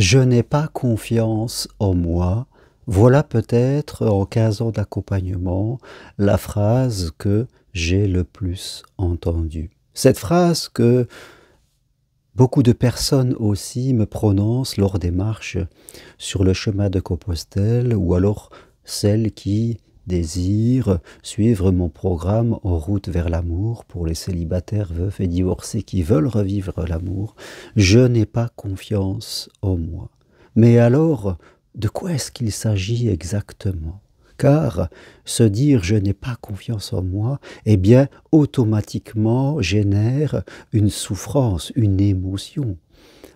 je n'ai pas confiance en moi. Voilà peut-être, en 15 ans d'accompagnement, la phrase que j'ai le plus entendue. Cette phrase que beaucoup de personnes aussi me prononcent lors des marches sur le chemin de Compostelle ou alors celles qui désire suivre mon programme en route vers l'amour pour les célibataires, veufs et divorcés qui veulent revivre l'amour, je n'ai pas confiance en moi. Mais alors, de quoi est-ce qu'il s'agit exactement car se dire je n'ai pas confiance en moi, eh bien, automatiquement génère une souffrance, une émotion.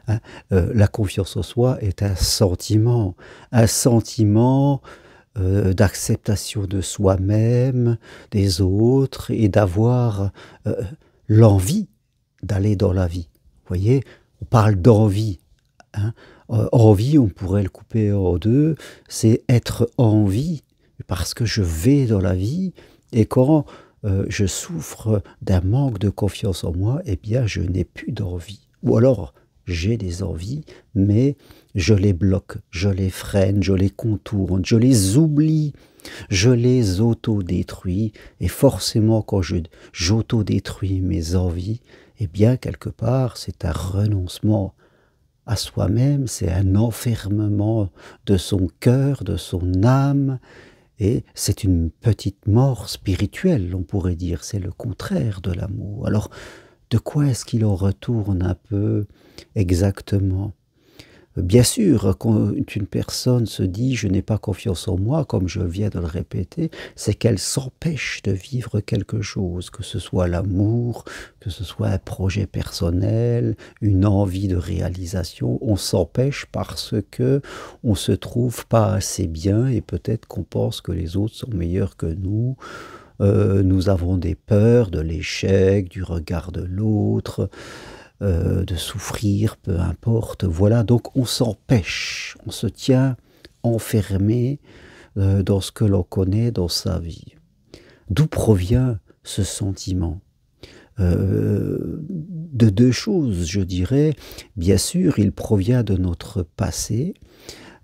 Hein, euh, la confiance en soi est un sentiment, un sentiment euh, d'acceptation de soi-même, des autres, et d'avoir euh, l'envie d'aller dans la vie. Vous voyez, on parle d'envie. Hein. Euh, envie, on pourrait le couper en deux, c'est être en vie, parce que je vais dans la vie, et quand je souffre d'un manque de confiance en moi, eh bien, je n'ai plus d'envie. Ou alors, j'ai des envies, mais je les bloque, je les freine, je les contourne, je les oublie, je les auto-détruis. Et forcément, quand je, j'auto-détruis mes envies, eh bien, quelque part, c'est un renoncement à soi-même, c'est un enfermement de son cœur, de son âme, et c'est une petite mort spirituelle, on pourrait dire, c'est le contraire de l'amour. Alors, de quoi est-ce qu'il en retourne un peu exactement Bien sûr, quand une personne se dit je n'ai pas confiance en moi, comme je viens de le répéter, c'est qu'elle s'empêche de vivre quelque chose, que ce soit l'amour, que ce soit un projet personnel, une envie de réalisation. On s'empêche parce que on se trouve pas assez bien et peut-être qu'on pense que les autres sont meilleurs que nous. Euh, nous avons des peurs de l'échec, du regard de l'autre. Euh, de souffrir, peu importe. Voilà, donc on s'empêche, on se tient enfermé euh, dans ce que l'on connaît dans sa vie. D'où provient ce sentiment euh, de deux choses, je dirais. Bien sûr, il provient de notre passé,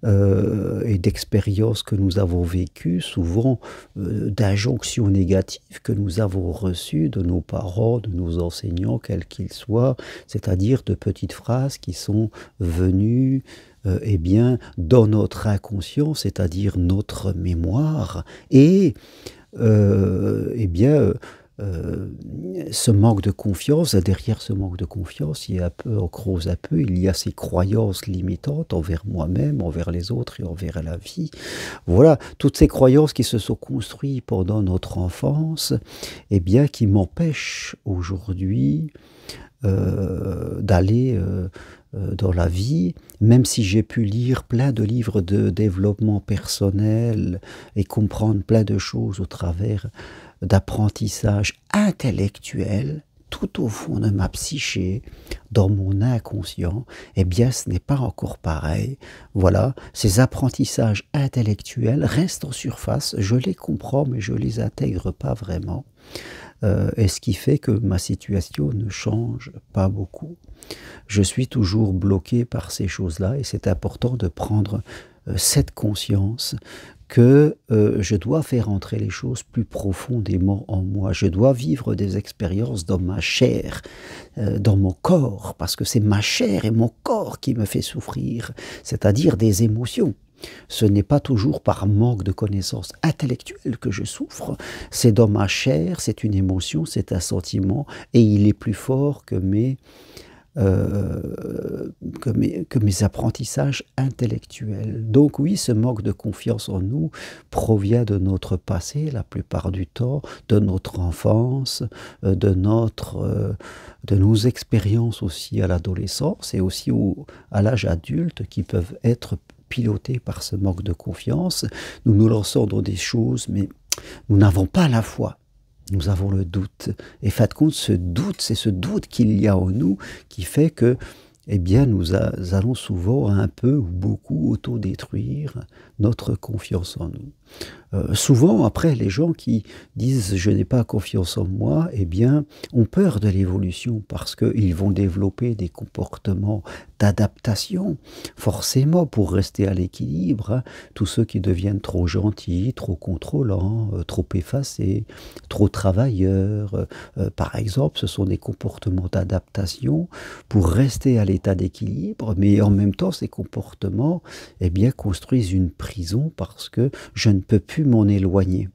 euh, et d'expériences que nous avons vécues, souvent euh, d'injonctions négatives que nous avons reçues de nos parents, de nos enseignants, quels qu'ils soient, c'est-à-dire de petites phrases qui sont venues euh, eh bien, dans notre inconscient, c'est-à-dire notre mémoire, et eh bien, euh, ce manque de confiance, derrière ce manque de confiance, il y a peu, à peu, il y a ces croyances limitantes envers moi-même, envers les autres et envers la vie. Voilà, toutes ces croyances qui se sont construites pendant notre enfance, et eh bien, qui m'empêchent aujourd'hui euh, d'aller euh, dans la vie, même si j'ai pu lire plein de livres de développement personnel et comprendre plein de choses au travers d'apprentissage intellectuel tout au fond de ma psyché, dans mon inconscient, eh bien ce n'est pas encore pareil. Voilà, ces apprentissages intellectuels restent en surface, je les comprends mais je les intègre pas vraiment. Euh, et ce qui fait que ma situation ne change pas beaucoup. Je suis toujours bloqué par ces choses-là et c'est important de prendre euh, cette conscience que euh, je dois faire entrer les choses plus profondément en moi. Je dois vivre des expériences dans ma chair, euh, dans mon corps, parce que c'est ma chair et mon corps qui me fait souffrir, c'est-à-dire des émotions. Ce n'est pas toujours par manque de connaissances intellectuelles que je souffre, c'est dans ma chair, c'est une émotion, c'est un sentiment, et il est plus fort que mes, que mes, apprentissages intellectuels. Donc oui, ce manque de confiance en nous provient de notre passé la plupart du temps, de notre enfance, euh, de, notre, euh, de nos expériences aussi à l'adolescence et aussi au, à l'âge adulte qui peuvent être pilotées par ce manque de confiance. Nous nous lançons dans des choses, mais nous n'avons pas la foi nous avons le doute. Et faites de compte, ce doute, c'est ce doute qu'il y a en nous qui fait que eh bien nous, nous allons souvent un peu ou beaucoup autodétruire notre confiance en nous. Euh, souvent, après, les gens qui disent je n'ai pas confiance en moi, eh bien, ont peur de l'évolution parce qu'ils vont développer des comportements d'adaptation, forcément, pour rester à l'équilibre. Hein. Tous ceux qui deviennent trop gentils, trop contrôlants, euh, trop effacés, trop travailleurs, euh, par exemple, ce sont des comportements d'adaptation pour rester à l'état d'équilibre, mais en même temps, ces comportements, eh bien, construisent une prison parce que je ne ne peut plus m'en éloigner.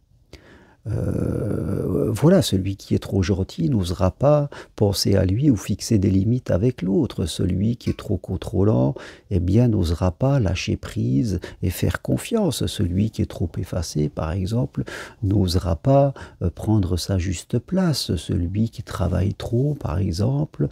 Euh, voilà, celui qui est trop gentil n'osera pas penser à lui ou fixer des limites avec l'autre. Celui qui est trop contrôlant, et eh bien, n'osera pas lâcher prise et faire confiance. Celui qui est trop effacé, par exemple, n'osera pas euh, prendre sa juste place. Celui qui travaille trop, par exemple,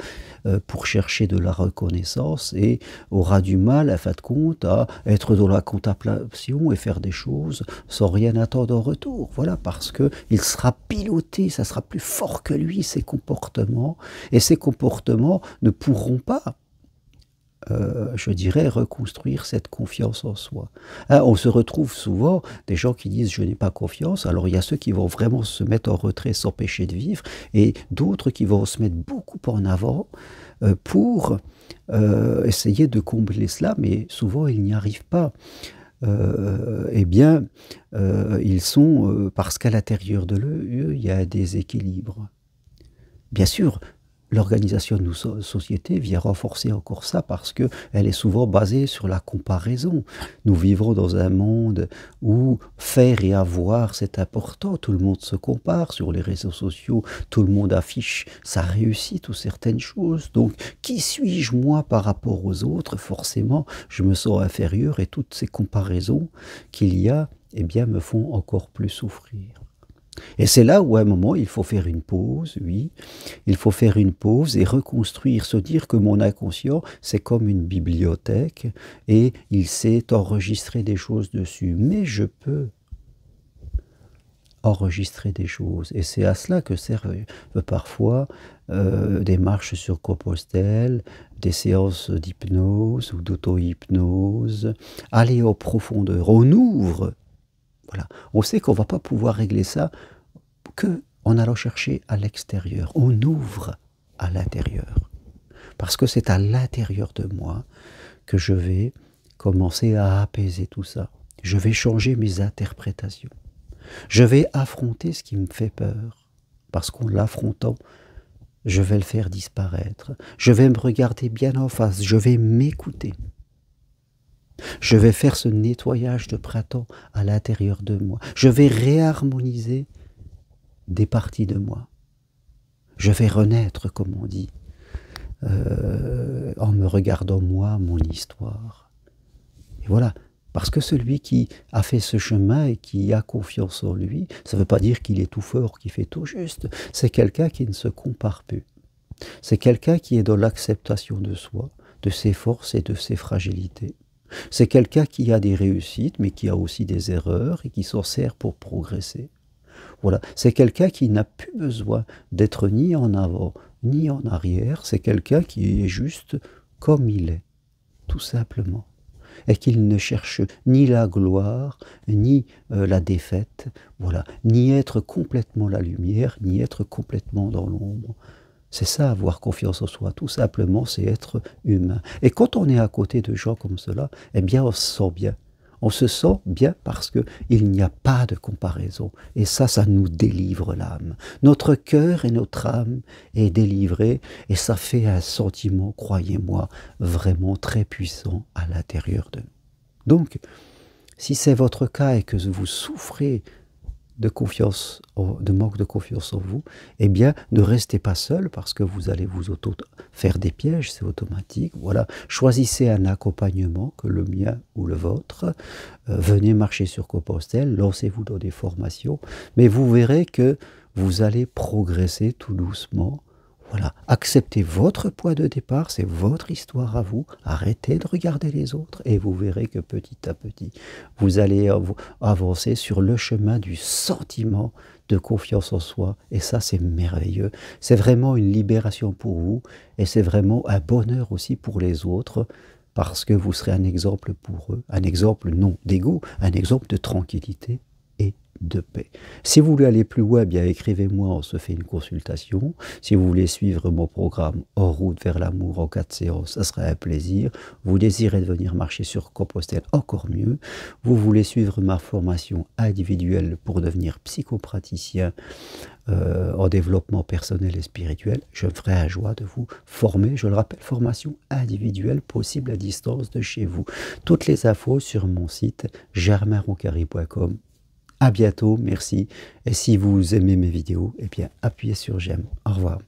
euh, pour chercher de la reconnaissance et aura du mal, à faire de compte, à être dans la contemplation et faire des choses sans rien attendre en retour. Voilà, parce que il sera piloté, ça sera plus fort que lui, ses comportements, et ses comportements ne pourront pas, euh, je dirais, reconstruire cette confiance en soi. Hein, on se retrouve souvent des gens qui disent je n'ai pas confiance, alors il y a ceux qui vont vraiment se mettre en retrait, s'empêcher de vivre, et d'autres qui vont se mettre beaucoup en avant euh, pour euh, essayer de combler cela, mais souvent ils n'y arrivent pas. Euh, eh bien, euh, ils sont, euh, parce qu'à l'intérieur de l'eux, il y a des équilibres. Bien sûr, l'organisation de nos sociétés vient renforcer encore ça parce qu'elle est souvent basée sur la comparaison. Nous vivons dans un monde où faire et avoir, c'est important. Tout le monde se compare sur les réseaux sociaux, tout le monde affiche sa réussite ou certaines choses. Donc, qui suis-je moi par rapport aux autres Forcément, je me sens inférieur et toutes ces comparaisons qu'il y a, eh bien, me font encore plus souffrir. Et c'est là où à un moment il faut faire une pause, oui, il faut faire une pause et reconstruire, se dire que mon inconscient c'est comme une bibliothèque et il sait enregistrer des choses dessus. Mais je peux enregistrer des choses. Et c'est à cela que servent euh, parfois euh, des marches sur Compostelle, des séances d'hypnose ou d'auto-hypnose. Aller aux profondeurs, on ouvre on sait qu'on ne va pas pouvoir régler ça que allant chercher à l'extérieur. On ouvre à l'intérieur. Parce que c'est à l'intérieur de moi que je vais commencer à apaiser tout ça. Je vais changer mes interprétations. Je vais affronter ce qui me fait peur. Parce qu'en l'affrontant, je vais le faire disparaître. Je vais me regarder bien en face. Je vais m'écouter. Je vais faire ce nettoyage de printemps à l'intérieur de moi. Je vais réharmoniser des parties de moi. Je vais renaître, comme on dit, euh, en me regardant moi, mon histoire. Et voilà. Parce que celui qui a fait ce chemin et qui a confiance en lui, ça ne veut pas dire qu'il est tout fort, qu'il fait tout juste. C'est quelqu'un qui ne se compare plus. C'est quelqu'un qui est dans l'acceptation de soi, de ses forces et de ses fragilités. C'est quelqu'un qui a des réussites, mais qui a aussi des erreurs et qui s'en sert pour progresser. Voilà, c'est quelqu'un qui n'a plus besoin d'être ni en avant ni en arrière, c'est quelqu'un qui est juste comme il est, tout simplement. Et qu'il ne cherche ni la gloire, ni euh, la défaite, voilà, ni être complètement la lumière, ni être complètement dans l'ombre. C'est ça, avoir confiance en soi. Tout simplement, c'est être humain. Et quand on est à côté de gens comme cela, eh bien, on se sent bien. On se sent bien parce qu'il n'y a pas de comparaison. Et ça, ça nous délivre l'âme. Notre cœur et notre âme est délivré et ça fait un sentiment, croyez-moi, vraiment très puissant à l'intérieur de nous. Donc, si c'est votre cas et que vous souffrez de confiance, de manque de confiance en vous, eh bien, ne restez pas seul parce que vous allez vous auto faire des pièges, c'est automatique. Voilà, choisissez un accompagnement que le mien ou le vôtre. Euh, venez marcher sur Compostelle, lancez-vous dans des formations, mais vous verrez que vous allez progresser tout doucement voilà, acceptez votre point de départ, c'est votre histoire à vous. Arrêtez de regarder les autres et vous verrez que petit à petit, vous allez avancer sur le chemin du sentiment de confiance en soi. Et ça, c'est merveilleux. C'est vraiment une libération pour vous et c'est vraiment un bonheur aussi pour les autres parce que vous serez un exemple pour eux, un exemple non d'ego, un exemple de tranquillité et de paix. Si vous voulez aller plus loin, eh bien écrivez-moi, on se fait une consultation. Si vous voulez suivre mon programme En route vers l'amour en quatre séances, ça serait un plaisir. Vous désirez venir marcher sur Compostelle, encore mieux. Vous voulez suivre ma formation individuelle pour devenir psychopraticien euh, en développement personnel et spirituel, je ferai la joie de vous former. Je le rappelle, formation individuelle possible à distance de chez vous. Toutes les infos sur mon site germainroncari.com à bientôt, merci. Et si vous aimez mes vidéos, eh bien appuyez sur j'aime. Au revoir.